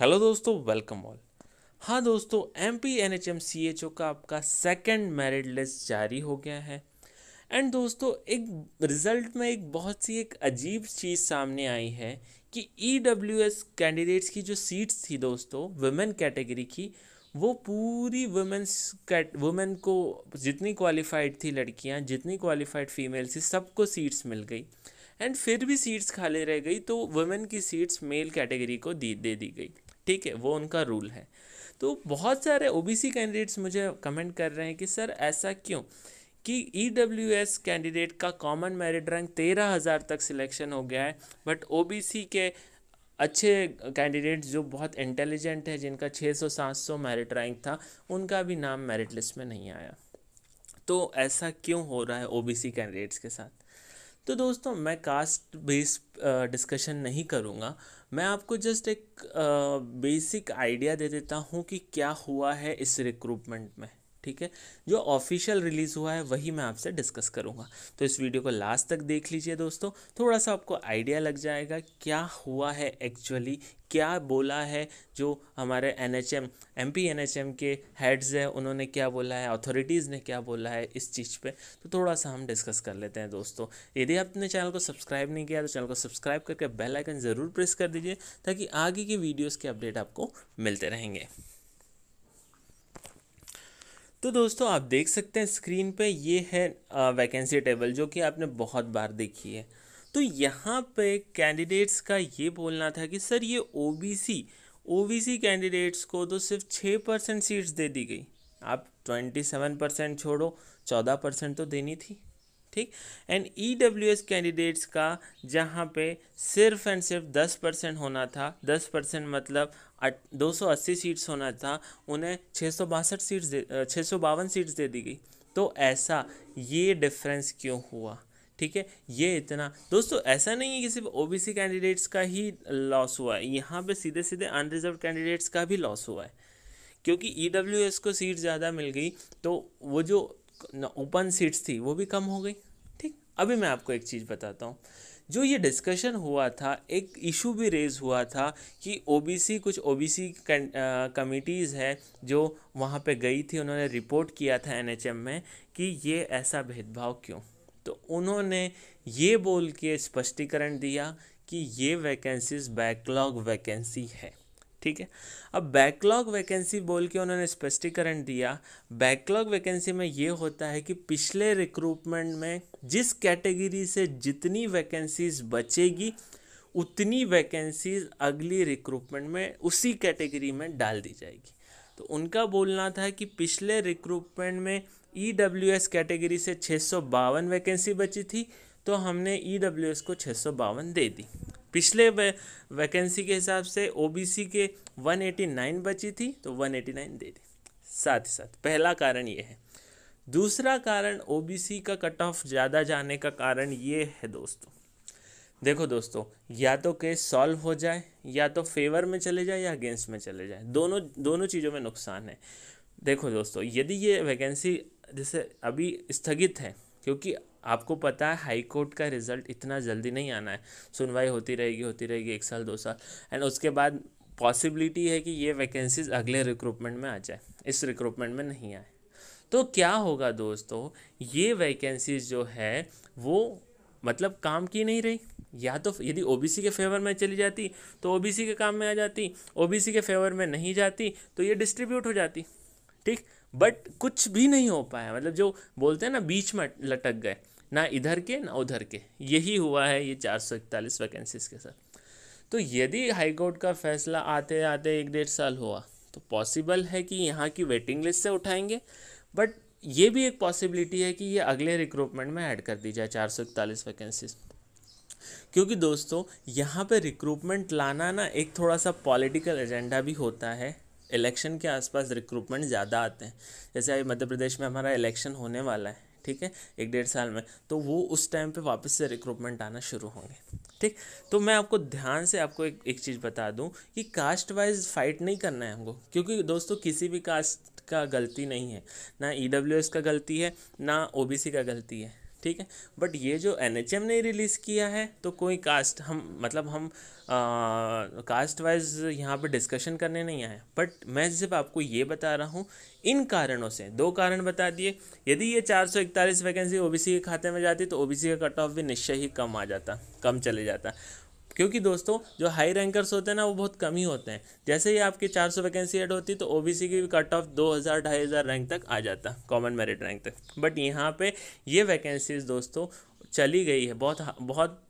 hello दोस्तों welcome all हाँ दोस्तों M P N H M C H O का आपका सेकेंड मेरिट लिस्ट जारी हो गया है एंड दोस्तों एक रिजल्ट में एक बहुत सी एक अजीब चीज़ सामने आई है कि ई डब्ल्यू एस कैंडिडेट्स की जो सीट्स थी दोस्तों वुमेन कैटेगरी की वो पूरी वुमेंस कैट वुमेन को जितनी क्वालिफाइड थी लड़कियाँ जितनी क्वालिफाइड फीमेल थी सबको सीट्स मिल गई एंड फिर भी सीट्स खाली रह गई तो वुमेन की सीट्स मेल कैटेगरी को दी दे दी गई ठीक है वो उनका रूल है तो बहुत सारे ओबीसी कैंडिडेट्स मुझे कमेंट कर रहे हैं कि सर ऐसा क्यों कि ई डब्ल्यू एस कैंडिडेट का कॉमन मेरिट रैंक तेरह हज़ार तक सिलेक्शन हो गया है बट ओ बी सी के अच्छे कैंडिडेट्स जो बहुत इंटेलिजेंट है जिनका 600-700 मेरिट रैंक था उनका भी नाम मेरिट लिस्ट में नहीं आया तो ऐसा क्यों हो रहा है ओबीसी कैंडिडेट्स के साथ तो दोस्तों मैं कास्ट बेस्ड डिस्कशन नहीं करूँगा मैं आपको जस्ट एक बेसिक आइडिया दे देता हूँ कि क्या हुआ है इस रिक्रूटमेंट में ठीक है जो ऑफिशियल रिलीज़ हुआ है वही मैं आपसे डिस्कस करूँगा तो इस वीडियो को लास्ट तक देख लीजिए दोस्तों थोड़ा सा आपको आइडिया लग जाएगा क्या हुआ है एक्चुअली क्या बोला है जो हमारे N H M M P N H M के हेड्स हैं उन्होंने क्या बोला है अथॉरिटीज़ ने क्या बोला है इस चीज़ पे तो थोड़ा सा हम डिस्कस कर लेते हैं दोस्तों यदि आपने चैनल को सब्सक्राइब नहीं किया तो चैनल को सब्सक्राइब करके बेल आइकन ज़रूर प्रेस कर दीजिए ताकि आगे की वीडियोज़ के अपडेट आपको मिलते रहेंगे तो दोस्तों आप देख सकते हैं स्क्रीन पे ये है वैकेंसी टेबल जो कि आपने बहुत बार देखी है तो यहाँ पे कैंडिडेट्स का ये बोलना था कि सर ये ओबीसी ओबीसी कैंडिडेट्स को तो सिर्फ छः परसेंट सीट्स दे दी गई आप ट्वेंटी सेवन परसेंट छोड़ो चौदह परसेंट तो देनी थी ठीक and E W S candidates का जहाँ पे सिर्फ एंड सिर्फ दस परसेंट होना था दस परसेंट मतलब दो सौ अस्सी सीट्स होना था उन्हें छः सौ बासठ सीट्स छः सौ बावन सीट्स दे दी गई तो ऐसा ये डिफरेंस क्यों हुआ ठीक है ये इतना दोस्तों ऐसा नहीं है कि सिर्फ ओबीसी कैंडिडेट्स का ही लॉस हुआ है यहाँ पे सीधे सीधे अनरिजर्व कैंडिडेट्स का भी लॉस हुआ है क्योंकि ई e को सीट ज़्यादा मिल गई तो वो जो ओपन सीट्स थी वो भी कम हो गई ठीक अभी मैं आपको एक चीज़ बताता हूँ जो ये डिस्कशन हुआ था एक इशू भी रेज़ हुआ था कि ओबीसी कुछ ओबीसी कमिटीज़ हैं जो वहाँ पे गई थी उन्होंने रिपोर्ट किया था एनएचएम में कि ये ऐसा भेदभाव क्यों तो उन्होंने ये बोल के स्पष्टीकरण दिया कि ये वैकेंसीज बैकलॉग वैकेंसी है ठीक है अब बैकलॉग वैकेंसी बोल के उन्होंने स्पष्टीकरण दिया बैकलॉग वैकेंसी में ये होता है कि पिछले रिक्रूटमेंट में जिस कैटेगरी से जितनी वैकेंसीज बचेगी उतनी वैकेंसीज अगली रिक्रूटमेंट में उसी कैटेगरी में डाल दी जाएगी तो उनका बोलना था कि पिछले रिक्रूटमेंट में ई e कैटेगरी से छः वैकेंसी बची थी तो हमने ई e को छः दे दी पिछले वे, वैकेंसी के हिसाब से ओबीसी के 189 बची थी तो 189 दे दी साथ ही साथ पहला कारण ये है दूसरा कारण ओबीसी का कट ऑफ ज़्यादा जाने का कारण ये है दोस्तों देखो दोस्तों या तो केस सॉल्व हो जाए या तो फेवर में चले जाए या अगेंस्ट में चले जाए दोनों दोनों चीज़ों में नुकसान है देखो दोस्तों यदि ये वैकेंसी जैसे अभी स्थगित है क्योंकि आपको पता है हाई कोर्ट का रिज़ल्ट इतना जल्दी नहीं आना है सुनवाई होती रहेगी होती रहेगी एक साल दो साल एंड उसके बाद पॉसिबिलिटी है कि ये वैकेंसीज अगले रिक्रूटमेंट में आ जाए इस रिक्रूटमेंट में नहीं आए तो क्या होगा दोस्तों ये वैकेंसीज जो है वो मतलब काम की नहीं रही या तो यदि ओबीसी के फेवर में चली जाती तो ओबीसी के काम में आ जाती ओबीसी के फेवर में नहीं जाती तो ये डिस्ट्रीब्यूट हो जाती ठीक बट कुछ भी नहीं हो पाया मतलब जो बोलते हैं ना बीच में लटक गए ना इधर के ना उधर के यही हुआ है ये चार सौ इकतालीस वैकेंसीज के साथ तो यदि हाईकोर्ट का फैसला आते आते एक डेढ़ साल हुआ तो पॉसिबल है कि यहाँ की वेटिंग लिस्ट से उठाएंगे बट ये भी एक पॉसिबिलिटी है कि ये अगले रिक्रूटमेंट में ऐड कर दी जाए चार सौ इकतालीस वैकेंसीज क्योंकि दोस्तों यहाँ पे रिक्रूटमेंट लाना ना एक थोड़ा सा पॉलिटिकल एजेंडा भी होता है इलेक्शन के आसपास रिक्रूटमेंट ज़्यादा आते हैं जैसे अभी मध्य प्रदेश में हमारा इलेक्शन होने वाला है ठीक है एक डेढ़ साल में तो वो उस टाइम पे वापस से रिक्रूटमेंट आना शुरू होंगे ठीक तो मैं आपको ध्यान से आपको एक एक चीज़ बता दूं कि कास्ट वाइज फाइट नहीं करना है हमको क्योंकि दोस्तों किसी भी कास्ट का गलती नहीं है ना ई e का गलती है ना ओ का गलती है ठीक है बट ये जो एन ने रिलीज़ किया है तो कोई कास्ट हम मतलब हम कास्ट वाइज यहाँ पे डिस्कशन करने नहीं आए बट मैं सिर्फ आपको ये बता रहा हूँ इन कारणों से दो कारण बता दिए यदि ये चार सौ इकतालीस वैकेंसी ओबीसी के खाते में जाती तो ओबीसी का कट ऑफ भी निश्चय ही कम आ जाता कम चले जाता क्योंकि दोस्तों जो हाई रैंकर्स होते हैं ना वो बहुत कम ही होते हैं जैसे ही आपकी 400 वैकेंसी ऐड होती तो ओबीसी की भी कट ऑफ 2000 2500 रैंक तक आ जाता कॉमन मेरिट रैंक तक बट यहाँ पे ये वैकेंसीज दोस्तों चली गई है बहुत बहुत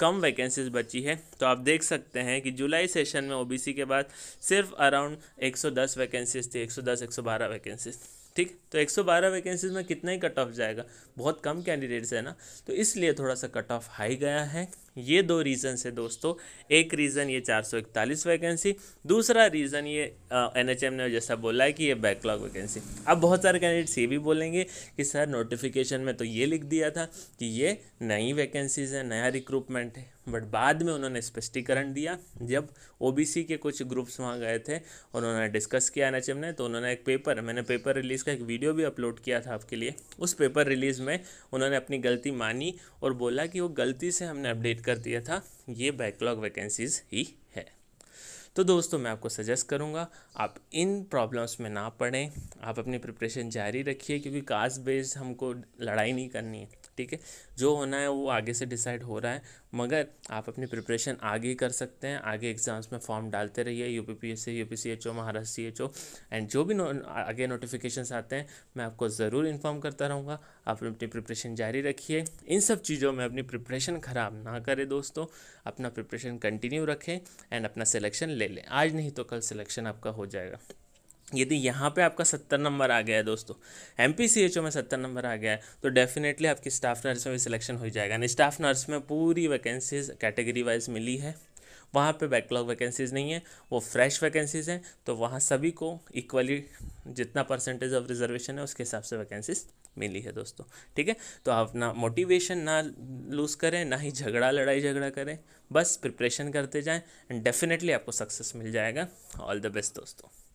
कम वैकेंसीज बची है तो आप देख सकते हैं कि जुलाई सेशन में ओबीसी के बाद सिर्फ अराउंड 110 वैकेंसीज थी 110 112 वैकेंसीज ठीक तो 112 वैकेंसीज में कितना ही कट ऑफ जाएगा बहुत कम कैंडिडेट्स है ना तो इसलिए थोड़ा सा कट ऑफ हाई गया है ये दो रीज़न है दोस्तों एक रीज़न ये 441 वैकेंसी दूसरा रीज़न ये एन एच ने जैसा बोला है कि ये बैकलॉग वैकेंसी अब बहुत सारे कैंडिडेट्स ये भी बोलेंगे कि सर नोटिफिकेशन में तो ये लिख दिया था कि ये नई वैकेंसीज़ हैं नया रिक्रूटमेंट है बट बाद में उन्होंने स्पष्टीकरण दिया जब सी के कुछ ग्रुप्स वहाँ गए थे और उन्होंने डिस्कस किया एन ने तो उन्होंने एक पेपर मैंने पेपर रिलीज़ का एक वीडियो भी अपलोड किया था आपके लिए उस पेपर रिलीज़ में उन्होंने अपनी गलती मानी और बोला कि वो गलती से हमने अपडेट कर दिया था ये बैकलॉग वैकेंसीज़ ही है तो दोस्तों मैं आपको सजेस्ट करूँगा आप इन प्रॉब्लम्स में ना पढ़ें आप अपनी प्रिपरेशन जारी रखिए क्योंकि कास्ट बेस्ड हमको लड़ाई नहीं करनी है ठीक है जो होना है वो आगे से डिसाइड हो रहा है मगर आप अपनी प्रिपरेशन आगे कर सकते हैं आगे एग्ज़ाम्स में फॉर्म डालते रहिए U P P S C U P C H O Maharashtra C H O and जो भी नो, आगे नोटिफिकेशंस आते हैं मैं आपको ज़रूर इन्फॉर्म करता रहूँगा आप अपनी प्रिपरेशन जारी रखिए इन सब चीज़ों में अपनी प्रिपरेशन ख़राब ना करें दोस्तों अपना प्रिपरेशन कंटिन्यू रखें एंड अपना सिलेक्शन ले लें आज नहीं तो कल सिलेक्शन आपका हो जाएगा यदि तो यहाँ पे आपका सत्तर नंबर आ गया है दोस्तों एम पी में सत्तर नंबर आ गया है तो डेफिनेटली आपकी स्टाफ नर्स में भी सिलेक्शन हो जाएगा नहीं स्टाफ नर्स में पूरी वैकेंसीज कैटेगरी वाइज मिली है वहाँ पे बैकलॉग वैकेंसीज नहीं है वो फ्रेश वैकेंसीज हैं तो वहाँ सभी को इक्वली जितना परसेंटेज ऑफ रिजर्वेशन है उसके हिसाब से वैकेंसीज मिली है दोस्तों ठीक है तो आप ना मोटिवेशन ना लूज़ करें ना ही झगड़ा लड़ाई झगड़ा करें बस प्रिपरेशन करते जाएं एंड डेफिनेटली आपको सक्सेस मिल जाएगा ऑल द बेस्ट दोस्तों